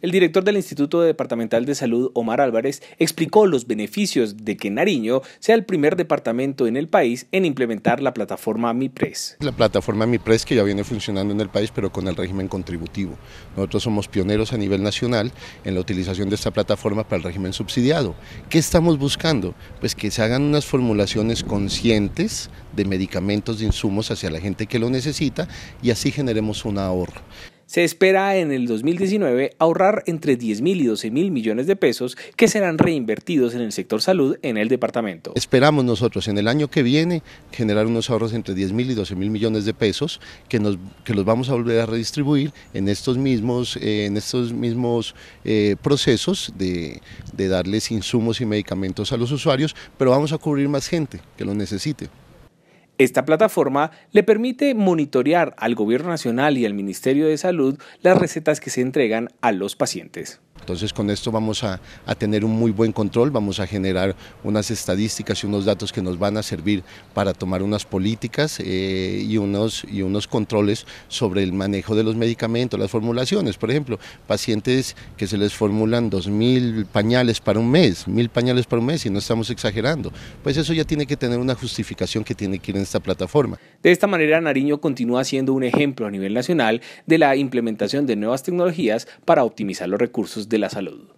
El director del Instituto Departamental de Salud, Omar Álvarez, explicó los beneficios de que Nariño sea el primer departamento en el país en implementar la plataforma MIPRES. La plataforma MIPRES que ya viene funcionando en el país, pero con el régimen contributivo. Nosotros somos pioneros a nivel nacional en la utilización de esta plataforma para el régimen subsidiado. ¿Qué estamos buscando? Pues que se hagan unas formulaciones conscientes de medicamentos, de insumos hacia la gente que lo necesita y así generemos un ahorro. Se espera en el 2019 ahorrar entre 10 mil y 12 mil millones de pesos que serán reinvertidos en el sector salud en el departamento. Esperamos nosotros en el año que viene generar unos ahorros entre 10 mil y 12 mil millones de pesos que, nos, que los vamos a volver a redistribuir en estos mismos, eh, en estos mismos eh, procesos de, de darles insumos y medicamentos a los usuarios, pero vamos a cubrir más gente que lo necesite. Esta plataforma le permite monitorear al Gobierno Nacional y al Ministerio de Salud las recetas que se entregan a los pacientes. Entonces con esto vamos a, tener un muy buen control, vamos a generar unas estadísticas y unos datos que nos van a servir para tomar unas políticas eh, y, unos, y unos controles sobre el manejo de los medicamentos, las formulaciones. Por ejemplo, pacientes que se les formulan 2.000 pañales para un mes, 1.000 pañales para un mes y no estamos exagerando. Pues eso ya tiene que tener una justificación que tiene que ir en esta plataforma. De esta manera, Nariño continúa siendo un ejemplo a nivel nacional de la implementación de nuevas tecnologías para optimizar los recursos de la salud.